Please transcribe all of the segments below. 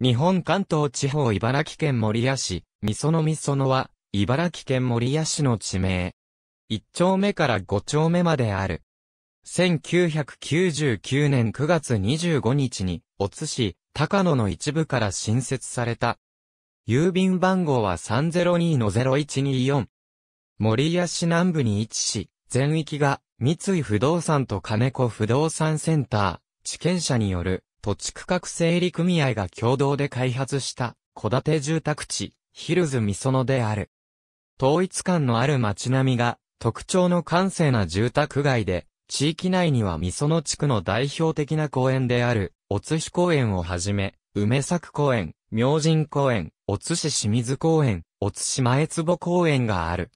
日本関東地方茨城県守谷市、みそのみそのは、茨城県守谷市の地名。1丁目から5丁目まである。1999年9月25日に、お津市、高野の一部から新設された。郵便番号は302-0124。守谷市南部に位置し、全域が、三井不動産と金子不動産センター、地権者による土地区画整理組合が共同で開発した戸建て住宅地、ヒルズミソノである。統一感のある街並みが特徴の閑静な住宅街で、地域内にはミソノ地区の代表的な公園である、おつ市公園をはじめ、梅作公園、明神公園、おつ市清水公園、おつ市前坪公園がある。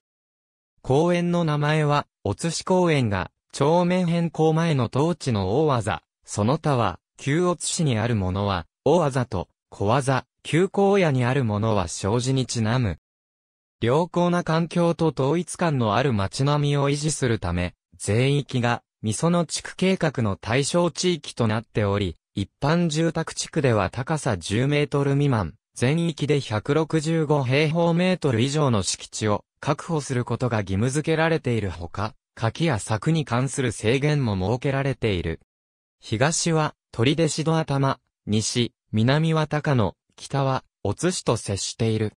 公園の名前は、おつ市公園が、町面変更前の当地の大技、その他は、旧乙市にあるものは、大技と、小技、旧荒野にあるものは障子にちなむ。良好な環境と統一感のある街並みを維持するため、全域が、味噌の地区計画の対象地域となっており、一般住宅地区では高さ10メートル未満、全域で165平方メートル以上の敷地を確保することが義務付けられているほか、柿や柵に関する制限も設けられている。東は、鳥出市の頭、西、南は高野、北は、お津市と接している。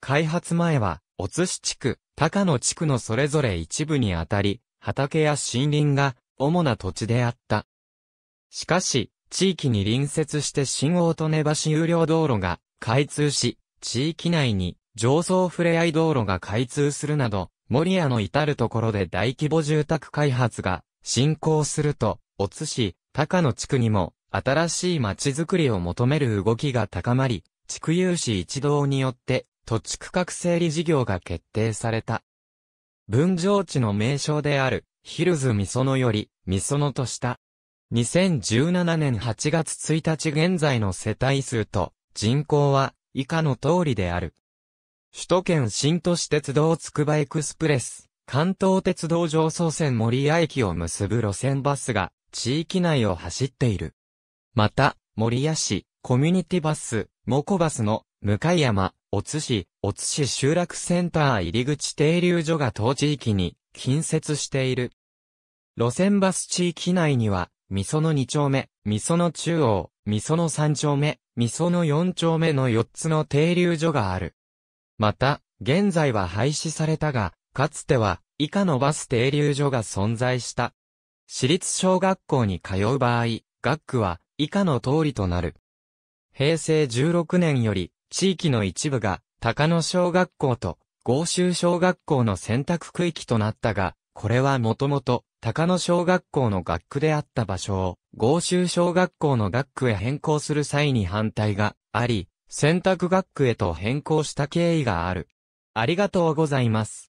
開発前は、お津市地区、高野地区のそれぞれ一部にあたり、畑や森林が、主な土地であった。しかし、地域に隣接して新大戸根橋有料道路が開通し、地域内に上層ふれあい道路が開通するなど、森屋の至るところで大規模住宅開発が進行すると、お津市、高野地区にも、新しい街づくりを求める動きが高まり、地区有志一同によって、土地区画整理事業が決定された。分譲地の名称である、ヒルズ・ミソノより、ミソノとした。2017年8月1日現在の世帯数と人口は以下の通りである。首都圏新都市鉄道つくばエクスプレス、関東鉄道上総線森屋駅を結ぶ路線バスが地域内を走っている。また、守谷市、コミュニティバス、モコバスの、向山、お津市、お津市集落センター入り口停留所が当地域に近接している。路線バス地域内には、味噌の2丁目、味噌の中央、味噌の3丁目、味噌の4丁目の4つの停留所がある。また、現在は廃止されたが、かつては、以下のバス停留所が存在した。私立小学校に通う場合、学区は以下の通りとなる。平成16年より、地域の一部が、高野小学校と合衆小学校の選択区域となったが、これはもともと、高野小学校の学区であった場所を、合衆小学校の学区へ変更する際に反対があり、選択学区へと変更した経緯がある。ありがとうございます。